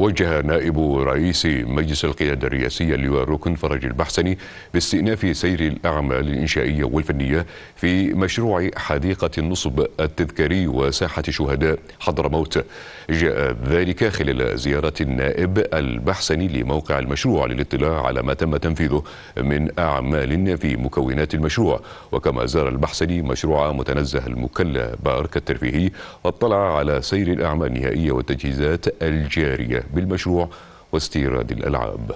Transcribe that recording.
وجه نائب رئيس مجلس القيادة الرئاسية اللواء ركن فرج البحسني باستئناف سير الأعمال الإنشائية والفنية في مشروع حديقة النصب التذكاري وساحة شهداء حضرموت جاء ذلك خلال زيارة النائب البحسني لموقع المشروع للاطلاع على ما تم تنفيذه من أعمال في مكونات المشروع وكما زار البحسني مشروع متنزه المكلة بارك الترفيهي واطلع على سير الأعمال النهائية والتجهيزات الجارية بالمشروع واستيراد الألعاب